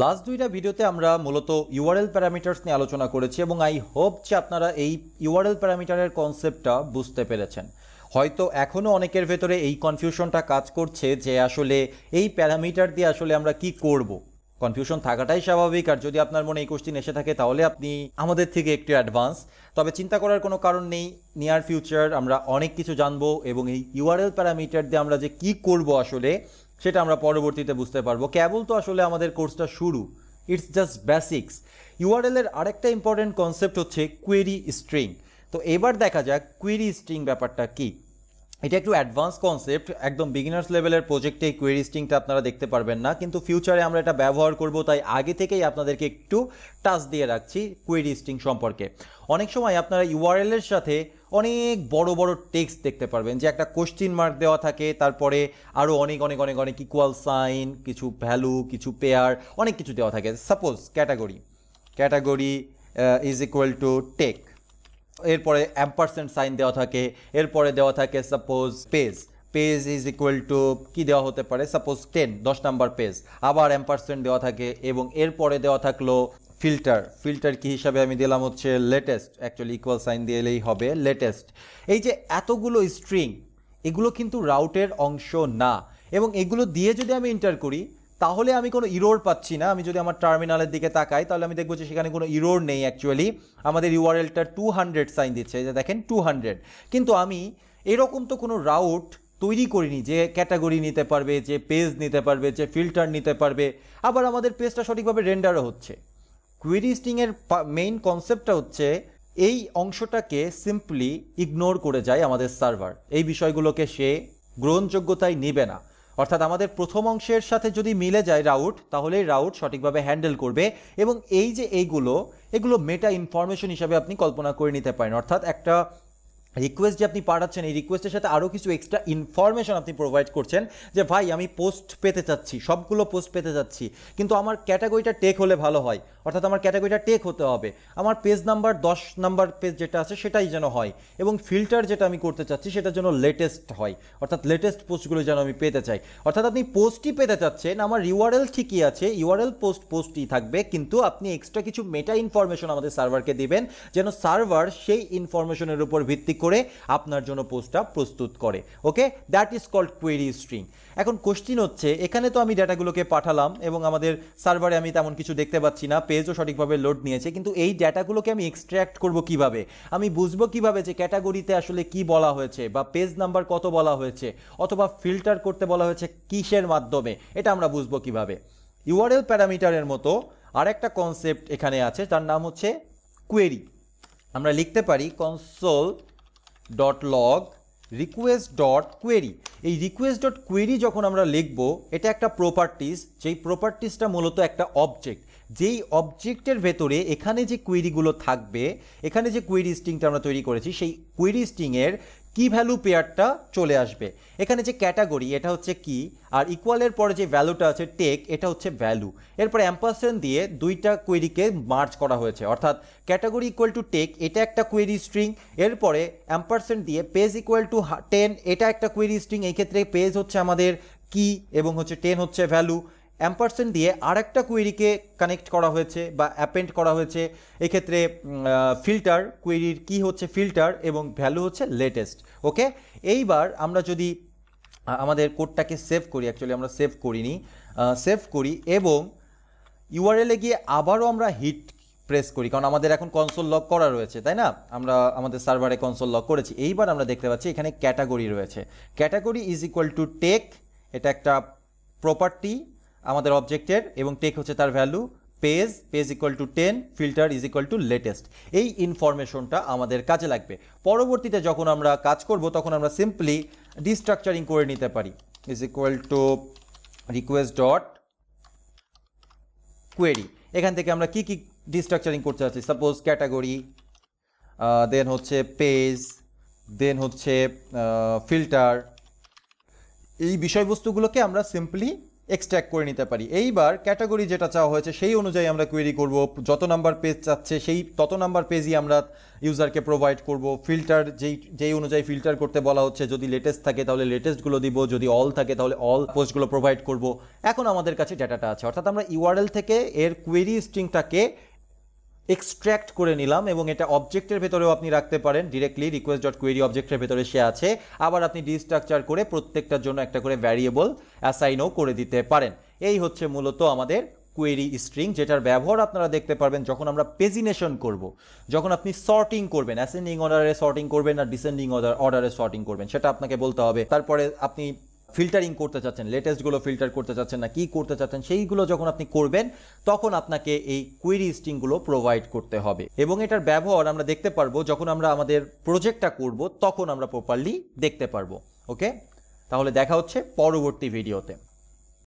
Last দুইটা ভিডিওতে আমরা মূলত ইউআরএল প্যারামিটার্স নিয়ে আলোচনা করেছি এবং আই হোপ যে আপনারা এই ইউআরএল প্যারামিটারের কনসেপ্টটা বুঝতে পেরেছেন হয়তো এখনও অনেকের ভেতরে এই কনফিউশনটা কাজ করছে যে আসলে এই প্যারামিটার দিয়ে আসলে আমরা কি করব। কনফিউশন থাকাটাই স্বাভাবিক আর যদি আপনার মনে এই কোশ্চিন এসে থাকে তাহলে আপনি আমাদের থেকে একটু অ্যাডভান্স তবে চিন্তা করার কোনো কারণ নেই নিয়ার ফিউচার আমরা অনেক কিছু জানবো এবং এই ইউআরএল প্যারামিটার দিয়ে আমরা যে কি করব আসলে সেটা আমরা পরবর্তীতে বুঝতে পারবো কেবল তো আসলে আমাদের কোর্সটা শুরু ইটস জাস্ট বেসিক্স ইউআরএলের আরেকটা ইম্পর্টেন্ট কনসেপ্ট হচ্ছে কুয়েরি স্ট্রিং তো এবার দেখা যাক কুয়েরি স্ট্রিং ব্যাপারটা কী এটা একটু অ্যাডভান্স কনসেপ্ট একদম বিগিনার্স লেভেলের প্রজেক্টে কুয়েরি স্ট্রিংটা আপনারা দেখতে পারবেন না কিন্তু ফিউচারে আমরা এটা ব্যবহার করব তাই আগে থেকেই আপনাদেরকে একটু টাচ দিয়ে রাখছি কুয়েরি স্ট্রিং সম্পর্কে অনেক সময় আপনারা ইউআরএলের সাথে অনেক বড় বড় টেক্সট দেখতে পারবেন যে একটা কোশ্চিন মার্ক দেওয়া থাকে তারপরে আরও অনেক অনেক অনেক অনেক ইকুয়াল সাইন কিছু ভ্যালু কিছু পেয়ার অনেক কিছু দেওয়া থাকে suppose category category is equal to tech এরপরে অ্যাম্পারসেন্ট সাইন দেওয়া থাকে এরপরে দেওয়া থাকে suppose page page is equal to কী দেওয়া হতে পারে সাপোজ টেন দশ নাম্বার পেজ আবার অ্যাম্পারসেন্ট দেওয়া থাকে এবং এরপরে দেওয়া থাকলো ফিল্টার ফিল্টার কি হিসাবে আমি দিলাম হচ্ছে লেটেস্ট অ্যাকচুয়ালি ইকুয়াল সাইন দিলেই হবে লেটেস্ট এই যে এতগুলো স্ট্রিং এগুলো কিন্তু রাউটের অংশ না এবং এগুলো দিয়ে যদি আমি এন্টার করি তাহলে আমি কোনো ইরোর পাচ্ছি না আমি যদি আমার টার্মিনালের দিকে তাকাই তাহলে আমি দেখবো যে সেখানে কোনো ইরোর নেই অ্যাকচুয়ালি আমাদের ইউআরএলটা টু হান্ড্রেড সাইন দিচ্ছে যে দেখেন টু হান্ড্রেড কিন্তু আমি এরকম তো কোনো রাউট তৈরি করিনি যে ক্যাটাগরি নিতে পারবে যে পেজ নিতে পারবে যে ফিল্টার নিতে পারবে আবার আমাদের পেজটা সঠিকভাবে রেন্ডারও হচ্ছে কোয়েরি স্ট্রিংয়ের মেইন কনসেপ্টটা হচ্ছে এই অংশটাকে সিম্পলি ইগনোর করে যায় আমাদের সার্ভার এই বিষয়গুলোকে সে গ্রহণযোগ্যতায় নেবে না অর্থাৎ আমাদের প্রথম অংশের সাথে যদি মিলে যায় রাউট তাহলে রাউট সঠিকভাবে হ্যান্ডেল করবে এবং এই যে এইগুলো এগুলো মেটা ইনফরমেশন হিসাবে আপনি কল্পনা করে নিতে পারেন অর্থাৎ একটা রিকোয়েস্ট যে আপনি পাঠাচ্ছেন এই রিকোয়েস্টের সাথে আরও কিছু এক্সট্রা ইনফরমেশন আপনি প্রোভাইড করছেন যে ভাই আমি পোস্ট পেতে চাচ্ছি সবগুলো পোস্ট পেতে চাচ্ছি কিন্তু আমার ক্যাটাগরিটা টেক হলে ভালো হয় অর্থাৎ আমার ক্যাটাগরিটা টেক হতে হবে আমার পেজ নাম্বার দশ নাম্বার পেজ যেটা আছে সেটাই যেন হয় এবং ফিল্টার যেটা আমি করতে চাচ্ছি সেটা যেন লেটেস্ট হয় অর্থাৎ লেটেস্ট পোস্টগুলো যেন আমি পেতে চাই অর্থাৎ আপনি পোস্টই পেতে চাচ্ছেন আমার ইউআরএল ঠিকই আছে ইউআরএল পোস্ট পোস্টই থাকবে কিন্তু আপনি এক্সট্রা কিছু মেটা ইনফরমেশন আমাদের সার্ভারকে দিবেন যেন সার্ভার সেই ইনফরমেশনের উপর ভিত্তি করে আপনার জন্য পোস্টটা প্রস্তুত করে okay that is called query string এখন কোশ্চিন হচ্ছে এখানে তো আমি ডেটাগুলোকে পাঠালাম এবং আমাদের সার্ভারে আমি তেমন কিছু দেখতে পাচ্ছি না পেজও সঠিকভাবে লোড নিয়েছে কিন্তু এই ডেটাগুলোকে আমি এক্সট্র্যাক্ট করব কিভাবে আমি বুঝবো কিভাবে যে ক্যাটাগরিতে আসলে কি বলা হয়েছে বা পেজ নাম্বার কত বলা হয়েছে অথবা ফিল্টার করতে বলা হয়েছে কিসের মাধ্যমে এটা আমরা বুঝবো কিভাবে ইউআরএল প্যারামিটারের মতো আরেকটা কনসেপ্ট এখানে আছে তার নাম হচ্ছে কোয়েরি আমরা লিখতে পারি console dot log request dot query এই রিকোয়েস্ট ডট কোয়েরি যখন আমরা লিখব এটা একটা প্রপার্টিস যেই প্রপার্টিসটা মূলত একটা অবজেক্ট যেই অবজেক্টের ভেতরে এখানে যে কোয়েরিগুলো থাকবে এখানে যে কোয়েরি স্টিংটা আমরা তৈরি করেছি সেই কোয়েরি স্টিংয়ের কি ভ্যালু পেয়ারটা চলে আসবে এখানে যে ক্যাটাগরি এটা হচ্ছে কি আর ইকুয়ালের পরে যে ভ্যালুটা আছে টেক এটা হচ্ছে ভ্যালু এরপর অ্যাম্পারসেন দিয়ে দুইটা কোয়েরিকে মার্চ করা হয়েছে অর্থাৎ ক্যাটাগরি ইকুয়াল টু টেক এটা একটা কোয়েরি স্ট্রিং এরপরে অ্যাম্পারসেন দিয়ে পেজ ইকুয়াল টু টেন এটা একটা কোয়েরি স্ট্রিং এই ক্ষেত্রে পেজ হচ্ছে আমাদের কি এবং হচ্ছে টেন হচ্ছে ভ্যালু অ্যাম্পারসেন দিয়ে আরেকটা কুয়েরিকে কানেক্ট করা হয়েছে বা অ্যাপেন্ড করা হয়েছে এক্ষেত্রে ফিল্টার কুয়েরির কি হচ্ছে ফিল্টার এবং ভ্যালু হচ্ছে লেটেস্ট ওকে এইবার আমরা যদি আমাদের কোডটাকে সেভ করি অ্যাকচুয়ালি আমরা সেভ করিনি সেভ করি এবং ইউআরএলে গিয়ে আবারও আমরা হিট প্রেস করি কারণ আমাদের এখন কনসোল লক করা রয়েছে তাই না আমরা আমাদের সার্ভারে কনসোল লক করেছি এইবার আমরা দেখতে পাচ্ছি এখানে ক্যাটাগরি রয়েছে category is equal to tech এটা একটা প্রপার্টি আমাদের অবজেক্টের এবং টেক হচ্ছে তার value page page equal to ten filter is equal to latest এই ইনফরমেশনটা আমাদের কাজে লাগবে পরবর্তীতে যখন আমরা কাজ করব তখন আমরা সিম্পলি ডিস্ট্রাকচারিং করে নিতে পারি is equal to request dot query এখান থেকে আমরা কি কি ডিস্ট্রাকচারিং করতে চাচ্ছি সাপোজ ক্যাটাগরি দেন হচ্ছে পেজ দেন হচ্ছে ফিল্টার এই বিষয়বস্তুগুলোকে আমরা সিম্পলি এক্সট্র্যাক করে নিতে পারি এইবার ক্যাটাগরি যেটা চাওয়া হয়েছে সেই অনুযায়ী আমরা কোয়েরি করব যত নাম্বার পেজ চাচ্ছে সেই তত নাম্বার পেজই আমরা ইউজারকে প্রোভাইড করব ফিল্টার যেই যেই অনুযায়ী ফিল্টার করতে বলা হচ্ছে যদি লেটেস্ট থাকে তাহলে লেটেস্টগুলো দিব যদি অল থাকে তাহলে অল পোস্টগুলো প্রোভাইড করব এখন আমাদের কাছে ডেটাটা আছে অর্থাৎ আমরা ইউআরএল থেকে এর কোয়েরি স্ট্রিংটাকে এক্সট্র্যাক্ট করে নিলাম এবং এটা অবজেক্টের ভেতরেও আপনি রাখতে পারেন ডিরেক্টলি রিকোয়েস্ট ডট কোয়েরি অবজেক্টের ভেতরে সে আছে আবার আপনি ডিস্ট্রাকচার করে প্রত্যেকটার জন্য একটা করে ভ্যারিয়েবল অ্যাসাইনও করে দিতে পারেন এই হচ্ছে মূলত আমাদের কোয়েরি স্ট্রিং যেটার ব্যবহার আপনারা দেখতে পারবেন যখন আমরা পেজিনেশন করব। যখন আপনি সর্টিং করবেন অ্যাসেন্ডিং অর্ডারে সর্টিং করবেন আর ডিসেন্ডিং অর্ডারে সর্টিং করবেন সেটা আপনাকে বলতে হবে তারপরে আপনি ফিল্টারিং করতে চাচ্ছেন লেটেস্টগুলো ফিল্টার করতে চাচ্ছেন না কি করতে চাচ্ছেন সেইগুলো যখন আপনি করবেন তখন আপনাকে এই কুইরি স্ট্রিংগুলো প্রোভাইড করতে হবে এবং এটার ব্যবহার আমরা দেখতে পারবো যখন আমরা আমাদের প্রজেক্টটা করব তখন আমরা প্রপারলি দেখতে পারবো ওকে তাহলে দেখা হচ্ছে পরবর্তী ভিডিওতে